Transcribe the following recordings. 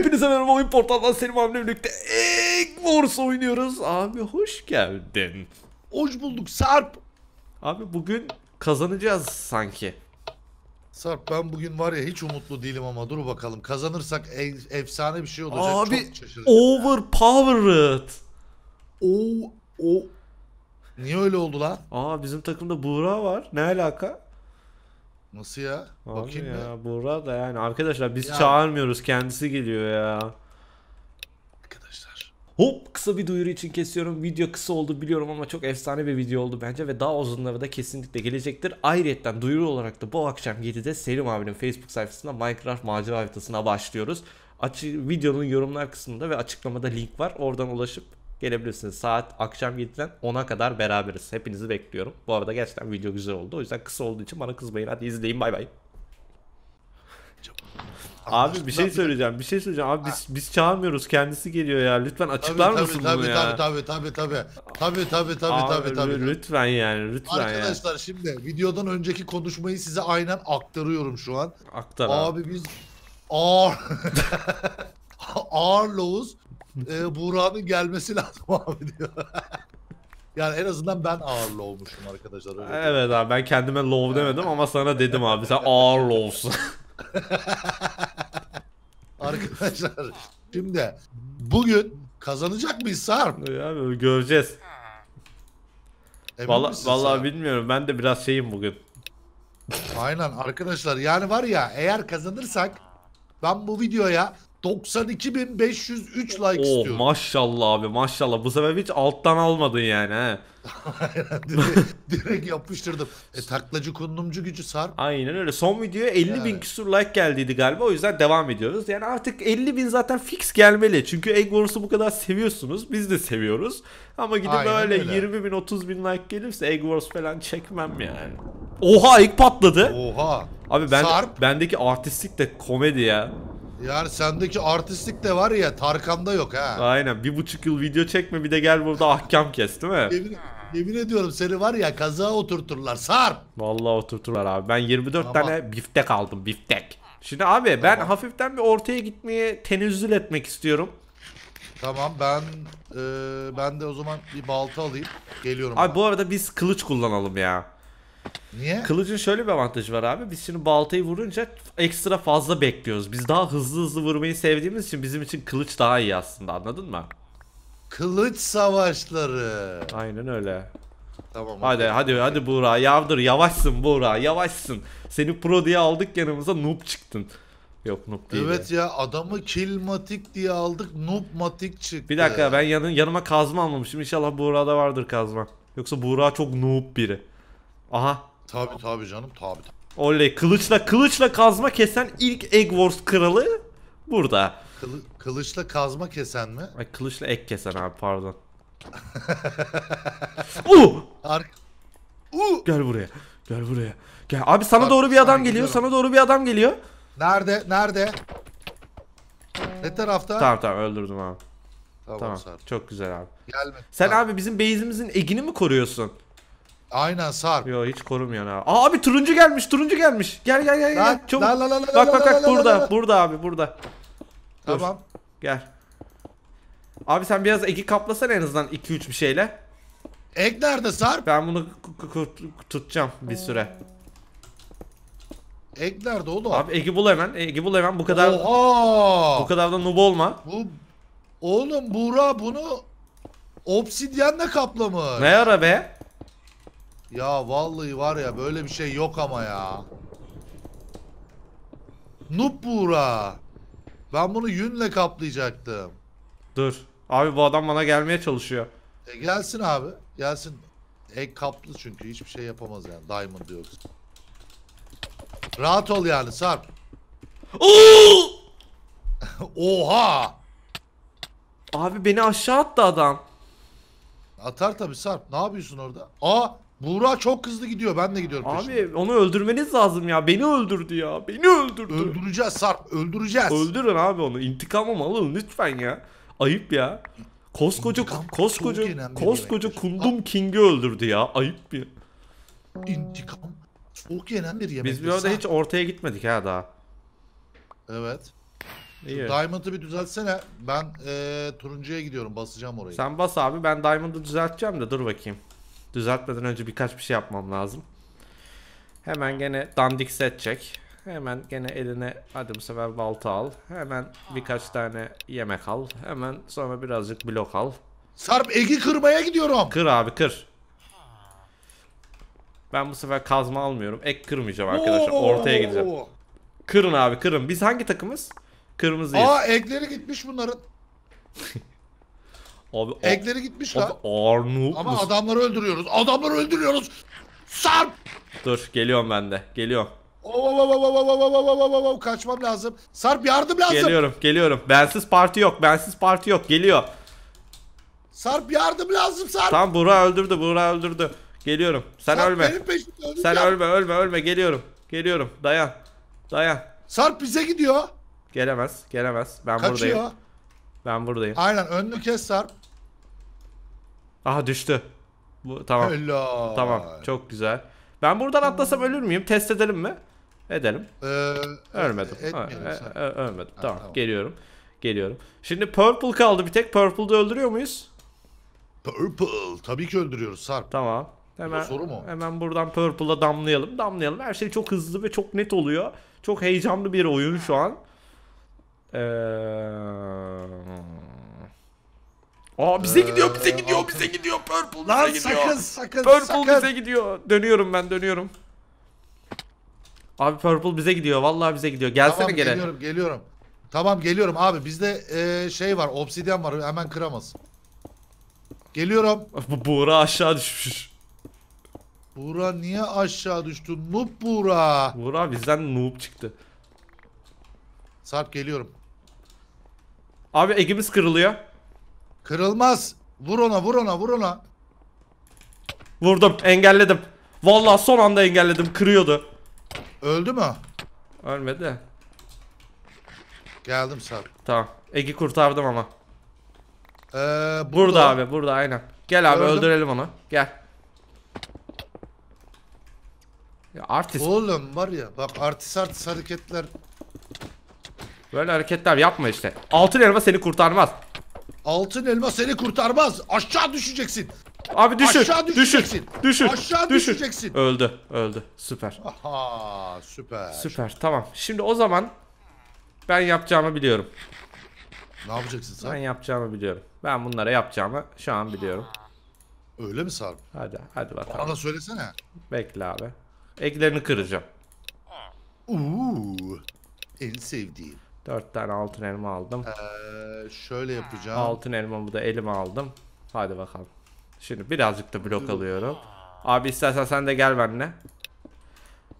Hepinize merhaba oyun portaldan Selim abimle birlikte Egg Wars oynuyoruz. Abi hoş geldin. Hoş bulduk Sarp. Abi bugün kazanacağız sanki. Sarp ben bugün var ya hiç umutlu değilim ama dur bakalım. Kazanırsak e efsane bir şey olacak. Abi overpowered. O o Niye öyle oldu lan? Aa bizim takımda Buğra var. Ne alaka? Nasıl ya? Abi Bakayım ya. ya. Buğra da yani arkadaşlar biz ya. çağırmıyoruz kendisi geliyor ya. Arkadaşlar. Hop kısa bir duyuru için kesiyorum. Video kısa oldu biliyorum ama çok efsane bir video oldu bence ve daha uzunları da kesinlikle gelecektir. Ayrıca duyuru olarak da bu akşam 7'de Selim abinin Facebook sayfasında Minecraft macera haritasına başlıyoruz. Açı, videonun yorumlar kısmında ve açıklamada link var. Oradan ulaşıp Gelebilirsiniz. Saat akşam 7'den 10'a kadar beraberiz. Hepinizi bekliyorum. Bu arada gerçekten video güzel oldu. O yüzden kısa olduğu için bana kızmayın. Hadi izleyin. Bay bay. Abi bir şey söyleyeceğim. Bir şey söyleyeceğim. Abi biz biz çağırmıyoruz. Kendisi geliyor ya. Lütfen açıklar tabii, mısın tabii, bunu tabii, ya? Tabii tabii tabii tabii. Tabii tabii tabii tabii tabii. Lütfen yani lütfen Arkadaşlar yani. şimdi videodan önceki konuşmayı size aynen aktarıyorum şu an. Aktar abi. Abi biz ağır ağır loğuz e, Buğra'nın gelmesi lazım abi diyor. yani en azından ben ağırlı olmuşum arkadaşlar. Öyle evet diyorum. abi ben kendime love demedim ama sana dedim abi sen ağır olsun. arkadaşlar şimdi bugün kazanacak mıyız Sarp? Abi göreceğiz. Valla, vallahi sen? bilmiyorum ben de biraz şeyim bugün. Aynen arkadaşlar yani var ya eğer kazanırsak ben bu videoya 92.503 like oh, istiyorum. Maşallah abi maşallah. Bu sefer hiç alttan almadın yani he. direkt, direkt yapıştırdım. E, taklacı kundumcu gücü sar. Aynen öyle. Son videoya 50 yani. bin küsur like geldiydi galiba. O yüzden devam ediyoruz. Yani artık 50 bin zaten fix gelmeli. Çünkü Egg Wars'u bu kadar seviyorsunuz. Biz de seviyoruz. Ama gidip Aynen öyle, öyle 20 bin 30 bin like gelirse Egg Wars falan çekmem yani. Oha ilk patladı. Oha. Abi ben, Sarp. bendeki artistlik de komedi ya. Yani sendeki artistlik de var ya Tarkan'da yok ha. Aynen bir buçuk yıl video çekme bir de gel burada ahkam kes değil mi? Yemin, yemin ediyorum seni var ya kazağa oturturlar Sarp. Vallahi oturturlar abi ben 24 tamam. tane biftek aldım biftek. Şimdi abi tamam. ben hafiften bir ortaya gitmeye tenezzül etmek istiyorum. Tamam ben e, ben de o zaman bir balta alayım geliyorum. Abi ben. bu arada biz kılıç kullanalım ya. Niye? Kılıcın şöyle bir avantajı var abi. Biz şimdi baltayı vurunca ekstra fazla bekliyoruz. Biz daha hızlı hızlı vurmayı sevdiğimiz için bizim için kılıç daha iyi aslında anladın mı? Kılıç savaşları. Aynen öyle. Tamam. Hadi okay. hadi hadi Buğra yavdır yavaşsın Buğra yavaşsın. Seni pro diye aldık yanımıza noob çıktın. Yok noob değil. Evet ya adamı kilmatik diye aldık noob matik çıktı. Bir dakika ben yanın yanıma kazma almamışım. İnşallah Buğra'da vardır kazma. Yoksa Buğra çok noob biri. Aha Tabi tabi canım tabi tabi. Oley kılıçla kılıçla kazma kesen ilk Egg Wars kralı burada. Kılı, kılıçla kazma kesen mi? Ay, kılıçla ek kesen abi pardon. uh! Ar uh! Gel buraya. Gel buraya. Gel abi sana Ar doğru bir adam geliyor. Sana doğru bir adam geliyor. Nerede? Nerede? Ne tarafta? Tamam tamam öldürdüm abi. Tamam. tamam. Çok güzel abi. Gelme. Sen tamam. abi bizim base'imizin egini mi koruyorsun? Aynen sar. Yo hiç korumuyor ha. Aa, abi turuncu gelmiş, turuncu gelmiş. Gel gel gel gel. Çabuk. La, la, la, la, bak bak bak burada, burada abi burada. Dur. Tamam. Gel. Abi sen biraz eki kaplasan en azından 2 3 bir şeyle. Ek nerede sar? Ben bunu tutacağım bir süre. Ek nerede oğlum? Abi eki bul hemen. Eki bul hemen. Bu kadar Oha! Bu kadar da noob olma. Bu Oğlum bura bunu obsidyenle kaplamış. Ne ara be? Ya vallahi var ya böyle bir şey yok ama ya. Nup Ben bunu yünle kaplayacaktım. Dur. Abi bu adam bana gelmeye çalışıyor. E gelsin abi. Gelsin. Ek kaplı çünkü. Hiçbir şey yapamaz yani. Diamond yok. Rahat ol yani Sarp. Oo! Oha! Abi beni aşağı attı adam. Atar tabi Sarp. Ne yapıyorsun orada? Aa Buğra çok hızlı gidiyor. Ben de gidiyorum Abi peşinden. onu öldürmeniz lazım ya. Beni öldürdü ya. Beni öldürdü. Öldüreceğiz Sarp. Öldüreceğiz. Öldürün abi onu. İntikamımı alın lütfen ya. Ayıp ya. Koskoca İntikam koskoca koskoca Kundum King'i öldürdü ya. Ayıp bir İntikam çok yenen bir yemek. Biz bir arada hiç ortaya gitmedik ha daha. Evet. İyi. Diamond'ı bir düzeltsene. Ben eee turuncuya gidiyorum. Basacağım orayı. Sen bas abi ben Diamond'ı düzelteceğim de dur bakayım. Düzeltmeden önce birkaç bir şey yapmam lazım. Hemen gene dandik set çek. Hemen gene eline hadi bu sefer balta al. Hemen birkaç tane yemek al. Hemen sonra birazcık blok al. Sarp egi kırmaya gidiyorum. Kır abi kır. Ben bu sefer kazma almıyorum. Ek kırmayacağım arkadaşlar. Oo. Ortaya gideceğim. Kırın abi kırın. Biz hangi takımız? Kırmızıyız. Aa ekleri gitmiş bunların. Abi, Ekleri gitmiş abi, lan. Arnavut Ama adamları öldürüyoruz. Adamları öldürüyoruz. Sarp. Dur geliyorum ben de. Geliyorum. Kaçmam lazım. Sarp yardım lazım. Geliyorum geliyorum. Bensiz parti yok. Bensiz parti yok. Geliyor. Sarp yardım lazım Sarp. Tam Burak öldürdü. Burak öldürdü. Geliyorum. Sen Sarp ölme. Benim Sen ya. ölme ölme ölme. Geliyorum. Geliyorum. Dayan. Dayan. Sarp bize gidiyor. Gelemez. Gelemez. Ben Kaçıyor. buradayım. Ben buradayım. Aynen önünü kes Sarp. Aha düştü. Bu, tamam. Helal. Tamam çok güzel. Ben buradan atlasam ölür müyüm? Test edelim mi? Edelim. Ee, ölmedim. Ö- e, ö- e, e, ölmedim. Ha, tamam. tamam geliyorum. Geliyorum. Şimdi Purple kaldı bir tek. Purple'da öldürüyor muyuz? Purple. Tabii ki öldürüyoruz Sarp. Tamam. Hemen, soru mu? hemen buradan Purple'a damlayalım. Damlayalım. Her şey çok hızlı ve çok net oluyor. Çok heyecanlı bir oyun şu an. Eee... Aa bize gidiyor bize gidiyor bize gidiyor Purple bize Lan gidiyor. sakın sakın Purple sakın. bize gidiyor. Dönüyorum ben dönüyorum. Abi Purple bize gidiyor. Vallahi bize gidiyor. Gelsene tamam, gene. Geliyorum geliyorum. Tamam geliyorum abi. Bizde e, şey var. Obsidyen var. Hemen kıramaz. Geliyorum. Bu Buğra aşağı düşmüş. Buğra niye aşağı düştü? Noob Buğra. Buğra bizden noob çıktı. Sarp geliyorum. Abi egimiz kırılıyor. Kırılmaz. Vur ona vur ona vur ona. Vurdum engelledim. Vallahi son anda engelledim kırıyordu. Öldü mü? Ölmedi Geldim sağ. Tamam. Egi kurtardım ama. Ee, burada. burada abi burada aynen. Gel abi Öldüm. öldürelim onu. Gel. Ya artist. Oğlum var ya bak artist artist hareketler. Böyle hareketler yapma işte. Altın elma seni kurtarmaz. Altın elma seni kurtarmaz. Aşağı düşeceksin. Abi düşür. Aşağı düşeceksin. Düşür. Düşür. Aşağı düşür. düşeceksin. Öldü. Öldü. Süper. Aha süper. Süper. Tamam. Şimdi o zaman ben yapacağımı biliyorum. Ne yapacaksın sen? Ben yapacağımı biliyorum. Ben bunlara yapacağımı şu an biliyorum. Öyle mi Sarp? Hadi hadi bakalım. Bana da söylesene. Bekle abi. Eklerini kıracağım. Uuu. En sevdiğim. Dört tane altın elma aldım. Ee, şöyle yapacağım. Altın elmamı da elime aldım. Hadi bakalım. Şimdi birazcık da blok alıyorum. Abi istersen sen de gel benimle.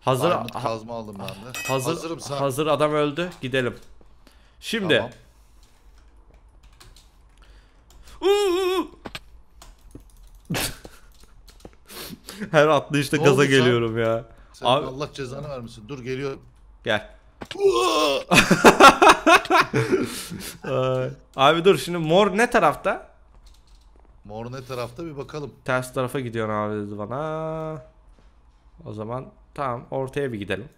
Hazır Armut kazma aldım ben de. Hazır, Hazırım sen. Hazır adam öldü. Gidelim. Şimdi. Tamam. Her atlayışta ne gaza geliyorum sen? ya. Senin Abi... Allah cezanı vermesin. Dur geliyorum. Gel. Abi dur şimdi mor ne tarafta? Mor ne tarafta bir bakalım. Ters tarafa gidiyorsun abi dedi bana. O zaman tamam ortaya bir gidelim.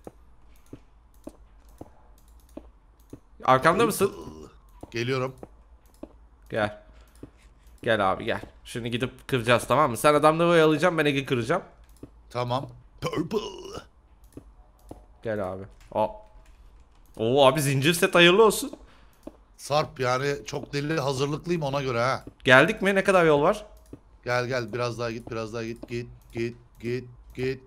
Arkamda mısın? Geliyorum. Gel. Gel abi gel. Şimdi gidip kıracağız tamam mı? Sen adamları oyalayacağım ben Ege kıracağım. Tamam. Purple. Gel abi. Hop. Oo abi zincir set hayırlı olsun. Sarp yani çok deli hazırlıklıyım ona göre ha. Geldik mi? Ne kadar yol var? Gel gel biraz daha git biraz daha git git git git git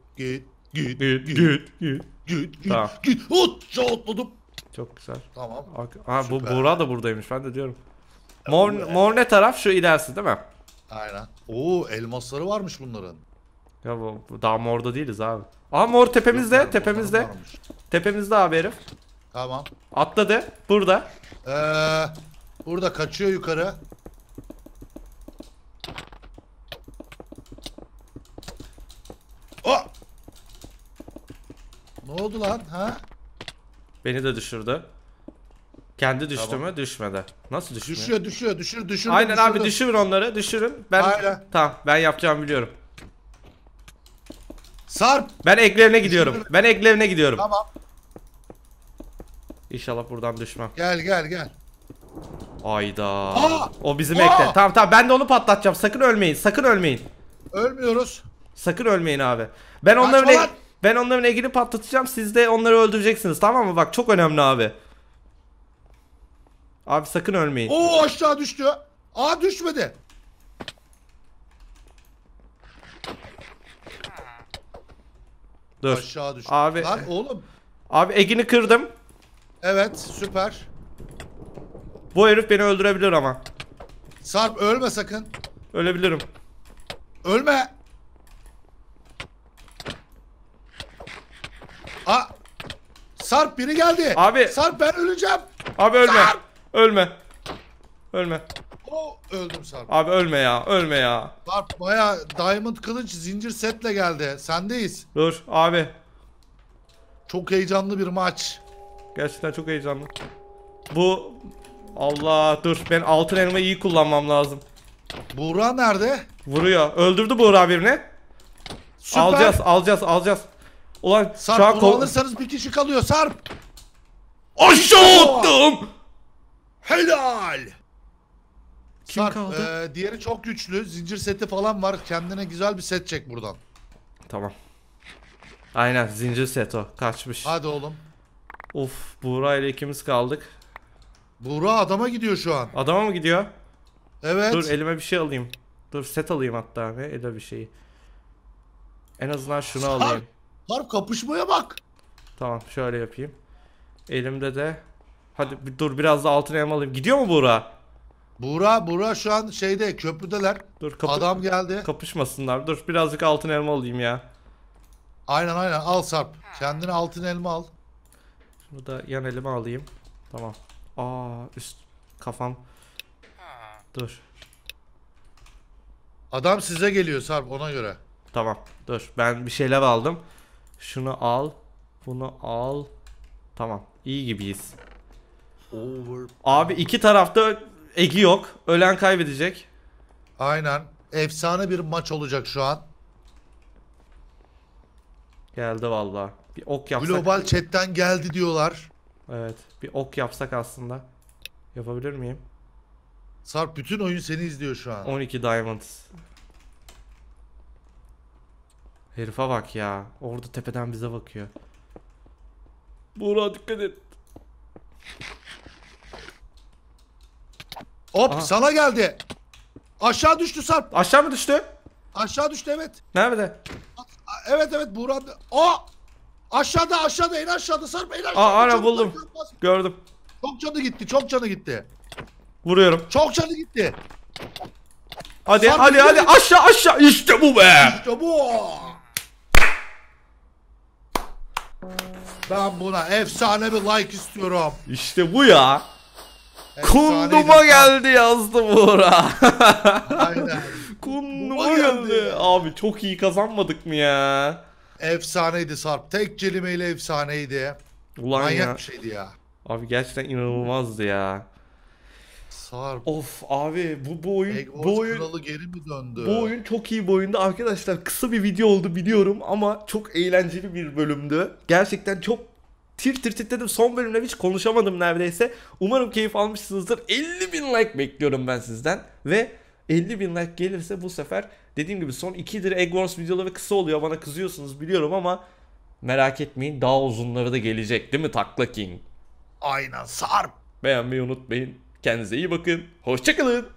git git git git git git Tamam. git git atladım. Çok güzel. Tamam. Ha bu Süper. Buğra da buradaymış ben de diyorum. Mor, mor ne taraf şu ilerisi değil mi? Aynen. Oo elmasları varmış bunların. Ya bu, bu daha morda değiliz abi. Aa mor tepemizde tepemizde. Tepemizde abi herif. Tamam. Atladı. Burada. Ee, burada kaçıyor yukarı. Oh! Ne oldu lan ha? Beni de düşürdü. Kendi düştü Tamam. mü? Düşmedi. Nasıl düşmüyor? Düşüyor düşüyor düşür düşür. Aynen abi düşürün onları düşürün. Ben Aynen. Tamam ben yapacağımı biliyorum. Sarp. Ben eklevine gidiyorum. Ben eklevine gidiyorum. Tamam. İnşallah buradan düşmem. Gel gel gel. Ayda. O bizim ekle. Tamam tamam ben de onu patlatacağım. Sakın ölmeyin. Sakın ölmeyin. Ölmüyoruz. Sakın ölmeyin abi. Ben onların e- ben onların egini patlatacağım. Siz de onları öldüreceksiniz. Tamam mı? Bak çok önemli abi. Abi sakın ölmeyin. Oo aşağı düştü. Aa düşmedi. Dur. Aşağı düştü. Abi. Lan oğlum. Abi egini kırdım. Evet süper. Bu herif beni öldürebilir ama. Sarp ölme sakın. Ölebilirim. Ölme. A Sarp biri geldi. Abi. Sarp ben öleceğim. Abi ölme. Sarp. Ölme. Ölme. O öldüm Sarp. Abi ölme ya. Ölme ya. Sarp baya diamond kılıç zincir setle geldi. Sendeyiz. Dur abi. Çok heyecanlı bir maç. Gerçekten çok heyecanlı. Bu Allah dur ben altın elma iyi kullanmam lazım. Buğra nerede? Vuruyor. Öldürdü Buğra birini. Süper. Alacağız, alacağız, alacağız. Ulan Sarp, şu an onu alırsanız bir kişi kalıyor Sarp. Aşağı attım. Helal. Kim Sarp, kaldı? E, diğeri çok güçlü. Zincir seti falan var. Kendine güzel bir set çek buradan. Tamam. Aynen zincir set o. Kaçmış. Hadi oğlum. Of Buğra ile ikimiz kaldık. Buğra adama gidiyor şu an. Adama mı gidiyor? Evet. Dur elime bir şey alayım. Dur set alayım hatta abi. Ele bir şeyi. En azından şunu Sarp, alayım. Sarp kapışmaya bak. Tamam şöyle yapayım. Elimde de. Hadi dur biraz da altın elma alayım. Gidiyor mu Buğra? Buğra, Buğra şu an şeyde köprüdeler. Dur Adam geldi. Kapışmasınlar. Dur birazcık altın elma alayım ya. Aynen aynen al Sarp. Kendine altın elma al. Bunu da yan elime alayım. Tamam. Aa üst kafam. Dur. Adam size geliyor Sarp ona göre. Tamam dur ben bir şeyler aldım. Şunu al. Bunu al. Tamam iyi gibiyiz. Over. Abi iki tarafta egi yok. Ölen kaybedecek. Aynen. Efsane bir maç olacak şu an. Geldi vallahi. Bir ok yapsak. Global chatten geldi diyorlar. Evet. Bir ok yapsak aslında. Yapabilir miyim? Sarp bütün oyun seni izliyor şu an. 12 diamond. Herife bak ya. Orada tepeden bize bakıyor. Buğra dikkat et. Hop Aha. sana geldi. Aşağı düştü Sarp. Aşağı mı düştü? Aşağı düştü evet. Nerede? Evet evet Buğra. Aa! Aşağıda aşağıda en aşağıda sarp en aşağıda. Aa ana buldum. Gördüm. Çok canı gitti çok canı gitti. Vuruyorum. Çok canı gitti. Hadi sarp hadi hadi aşağı aşağı işte bu be. İşte bu. Ben buna efsane bir like istiyorum. İşte bu ya. Kunduma geldi yazdı Buğra. Aynen. Kunduma geldi. geldi. Abi çok iyi kazanmadık mı ya? Efsaneydi Sarp. Tek kelimeyle efsaneydi. Ulan Manyak ya. bir şeydi ya. Abi gerçekten inanılmazdı ya. Sarp. Of abi bu bu oyun Egg bu oyun kralı geri mi döndü? Bu oyun çok iyi bir oyundu arkadaşlar. Kısa bir video oldu biliyorum ama çok eğlenceli bir bölümdü. Gerçekten çok tir tir titredim. Son bölümde hiç konuşamadım neredeyse. Umarım keyif almışsınızdır. 50 bin like bekliyorum ben sizden ve 50 bin like gelirse bu sefer Dediğim gibi son 2'dir Eggwars videoları kısa oluyor. Bana kızıyorsunuz biliyorum ama merak etmeyin daha uzunları da gelecek değil mi Takla King? Aynen Sarp. Beğenmeyi unutmayın. Kendinize iyi bakın. Hoşçakalın.